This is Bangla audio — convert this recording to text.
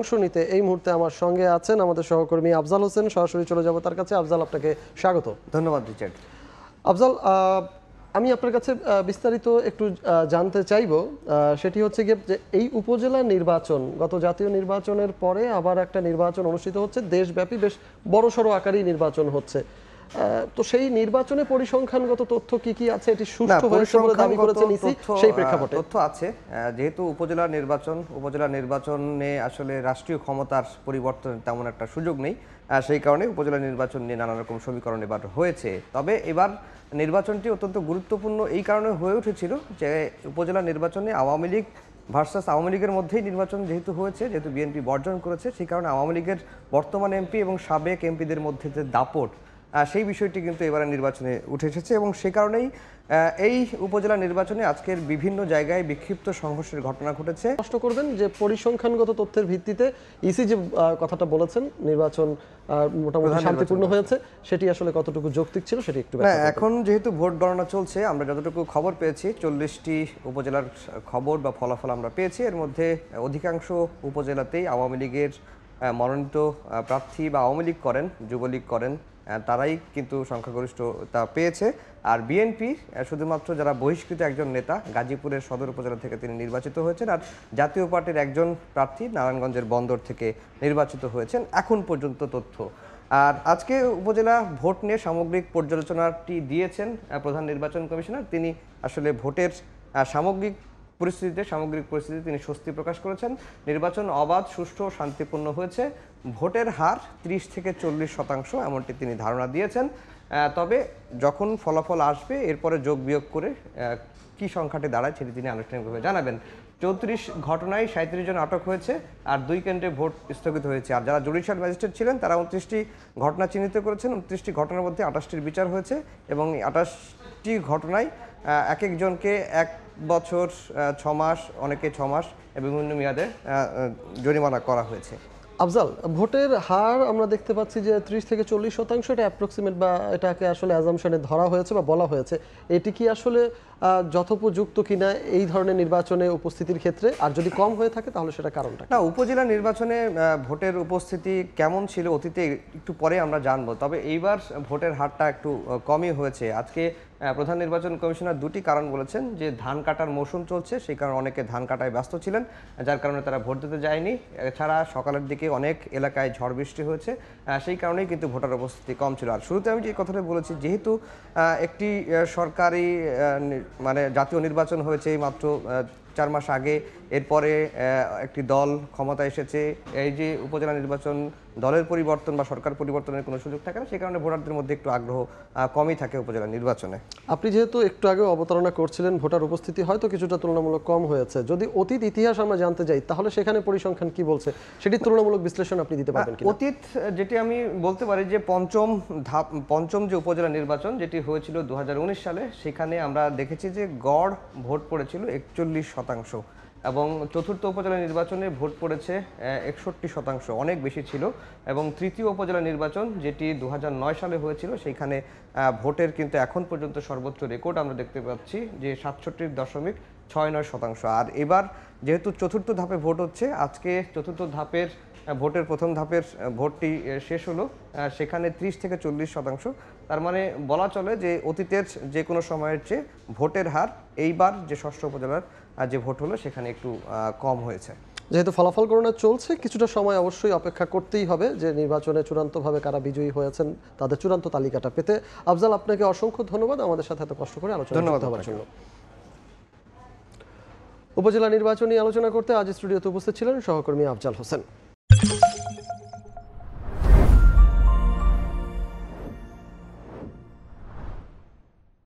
অংশ নিতে এই মুহূর্তে আমার সঙ্গে আছেন আমাদের সহকর্মী আফজাল হোসেন সরাসরি চলে যাব তার কাছে আফজাল আপনাকে স্বাগত ধন্যবাদ রিচার্ড আফজাল আমি আপনার কাছে বিস্তারিত একটু জানতে চাইব সেটি হচ্ছে গিয়ে যে এই উপজেলা নির্বাচন গত জাতীয় নির্বাচনের পরে আবার একটা নির্বাচন অনুষ্ঠিত হচ্ছে দেশব্যাপী বেশ বড়সড় আকারেই নির্বাচন হচ্ছে তো সেই নির্বাচনে পরিসংখ্যানগত তথ্য কি কি আছে এটি সুষ্ঠু হয়েছে বলে দাবি সেই প্রেক্ষাপটে তথ্য আছে যেহেতু উপজেলা নির্বাচন উপজেলা নির্বাচনে আসলে রাষ্ট্রীয় ক্ষমতার পরিবর্তনের তেমন একটা সুযোগ নেই সেই কারণে উপজেলা নির্বাচন নিয়ে নানা রকম সমীকরণ এবার হয়েছে তবে এবার নির্বাচনটি অত্যন্ত গুরুত্বপূর্ণ এই কারণে হয়ে উঠেছিল যে উপজেলা নির্বাচনে আওয়ামী লীগ ভার্সাস আওয়ামী লীগের মধ্যেই নির্বাচন যেহেতু হয়েছে যেহেতু বিএনপি বর্জন করেছে সেই কারণে আওয়ামী লীগের বর্তমান এমপি এবং সাবেক এমপিদের মধ্যে যে দাপট সেই বিষয়টি কিন্তু এবারে নির্বাচনে উঠে এসেছে এবং সে কারণেই এই উপজেলা নির্বাচনে আজকের বিভিন্ন জায়গায় বিক্ষিপ্ত সংঘর্ষের ঘটনা ঘটেছে স্পষ্ট করবেন যে পরিসংখ্যানগত তথ্যের ভিত্তিতে ইসি e যে কথাটা বলেছেন নির্বাচন মোটামুটি শান্তিপূর্ণ হয়েছে সেটি আসলে কতটুকু যৌক্তিক ছিল সেটি একটু এখন যেহেতু ভোট গণনা চলছে আমরা যতটুকু খবর পেয়েছি চল্লিশটি উপজেলার খবর বা ফলাফল আমরা পেয়েছি এর মধ্যে অধিকাংশ উপজেলাতেই আওয়ামী লীগের মনোনীত প্রার্থী বা আওয়ামী লীগ করেন যুবলীগ করেন তারাই কিন্তু সংখ্যাগরিষ্ঠতা পেয়েছে আর বিএনপি শুধুমাত্র যারা বহিষ্কৃত একজন নেতা গাজীপুরের সদর উপজেলা থেকে তিনি নির্বাচিত হয়েছেন আর জাতীয় পার্টির একজন প্রার্থী নারায়ণগঞ্জের বন্দর থেকে নির্বাচিত হয়েছেন এখন পর্যন্ত তথ্য আর আজকে উপজেলা ভোট নিয়ে সামগ্রিক পর্যালোচনাটি দিয়েছেন প্রধান নির্বাচন কমিশনার তিনি আসলে ভোটের সামগ্রিক পরিস্থিতিতে সামগ্রিক পরিস্থিতিতে তিনি স্বস্তি প্রকাশ করেছেন নির্বাচন অবাধ সুষ্ঠু ও শান্তিপূর্ণ হয়েছে ভোটের হার ৩০ থেকে চল্লিশ শতাংশ এমনটি তিনি ধারণা দিয়েছেন তবে যখন ফলাফল আসবে এরপরে যোগ বিয়োগ করে কি সংখ্যাটি দাঁড়ায় সেটি তিনি আনুষ্ঠানিকভাবে জানাবেন চৌত্রিশ ঘটনায় সাঁত্রিশ জন আটক হয়েছে আর দুই কেন্দ্রে ভোট স্থগিত হয়েছে আর যারা জুডিশিয়াল ম্যাজিস্ট্রেট ছিলেন তারা উনত্রিশটি ঘটনা চিহ্নিত করেছেন উনত্রিশটি ঘটনার মধ্যে আঠাশটির বিচার হয়েছে এবং আঠাশটি ঘটনায় এক একজনকে এক বছর ছ মাস অনেকে ছ মাস বিভিন্ন মেয়াদে জরিমানা করা হয়েছে আফজাল ভোটের হার আমরা দেখতে পাচ্ছি যে ত্রিশ থেকে চল্লিশ শতাংশ এটা অ্যাপ্রক্সিমেট বা এটাকে আসলে অ্যাজামশনে ধরা হয়েছে বা বলা হয়েছে এটি কি আসলে যথোপযুক্ত কিনা এই ধরনের নির্বাচনে উপস্থিতির ক্ষেত্রে আর যদি কম হয়ে থাকে তাহলে সেটা কারণটা না উপজেলা নির্বাচনে ভোটের উপস্থিতি কেমন ছিল অতীতে একটু পরে আমরা জানবো তবে এইবার ভোটের হারটা একটু কমই হয়েছে আজকে প্রধান নির্বাচন কমিশনার দুটি কারণ বলেছেন যে ধান কাটার মৌসুম চলছে সেই কারণে অনেকে ধান কাটায় ব্যস্ত ছিলেন যার কারণে তারা ভোট দিতে যায়নি এছাড়া সকালের দিকে অনেক এলাকায় ঝড় বৃষ্টি হয়েছে সেই কারণেই কিন্তু ভোটার উপস্থিতি কম ছিল আর শুরুতে আমি যে কথাটা বলেছি যেহেতু একটি সরকারি মানে জাতীয় নির্বাচন হয়েছে এই মাত্র চার মাস আগে এরপরে একটি দল ক্ষমতা এসেছে এই যে উপজেলা নির্বাচন দলের পরিবর্তন বা সরকার পরিবর্তনের কোনো সুযোগ থাকে না সে কারণে ভোটারদের মধ্যে একটু আগ্রহ কমই থাকে উপজেলা নির্বাচনে আপনি যেহেতু একটু আগে অবতারণা করছিলেন ভোটার উপস্থিতি হয়তো কিছুটা তুলনামূলক কম হয়েছে যদি অতীত ইতিহাস আমরা জানতে যাই তাহলে সেখানে পরিসংখ্যান কি বলছে সেটি তুলনামূলক বিশ্লেষণ আপনি দিতে পারবেন অতীত যেটি আমি বলতে পারি যে পঞ্চম ধাপ পঞ্চম যে উপজেলা নির্বাচন যেটি হয়েছিল দু সালে সেখানে আমরা দেখেছি যে গড় ভোট পড়েছিল একচল্লিশ শতাংশ এবং চতুর্থ উপজেলা নির্বাচনে ভোট পড়েছে একষট্টি শতাংশ অনেক বেশি ছিল এবং তৃতীয় উপজেলা নির্বাচন যেটি দু সালে হয়েছিল সেইখানে ভোটের কিন্তু এখন পর্যন্ত সর্বোচ্চ রেকর্ড আমরা দেখতে পাচ্ছি যে সাতষট্টির দশমিক ছয় নয় শতাংশ আর এবার যেহেতু চতুর্থ ধাপে ভোট হচ্ছে আজকে চতুর্থ ধাপের ভোটের প্রথম ধাপের ভোটটি শেষ হলো সেখানে ত্রিশ থেকে চল্লিশ শতাংশ তার মানে বলা চলে যে অতীতের যে কোনো সময়ের চেয়ে ভোটের হার এইবার যে ষষ্ঠ উপজেলার যে ভোট হলো সেখানে একটু কম হয়েছে যেহেতু ফলাফল গণনা চলছে কিছুটা সময় অবশ্যই অপেক্ষা করতেই হবে যে নির্বাচনে চূড়ান্তভাবে কারা বিজয়ী হয়েছেন তাদের চূড়ান্ত তালিকাটা পেতে আফজাল আপনাকে অসংখ্য ধন্যবাদ আমাদের সাথে এত কষ্ট করে আলোচনা ধন্যবাদ হবার জন্য উপজেলা নির্বাচনী আলোচনা করতে আজ স্টুডিওতে উপস্থিত ছিলেন সহকর্মী আফজাল হোসেন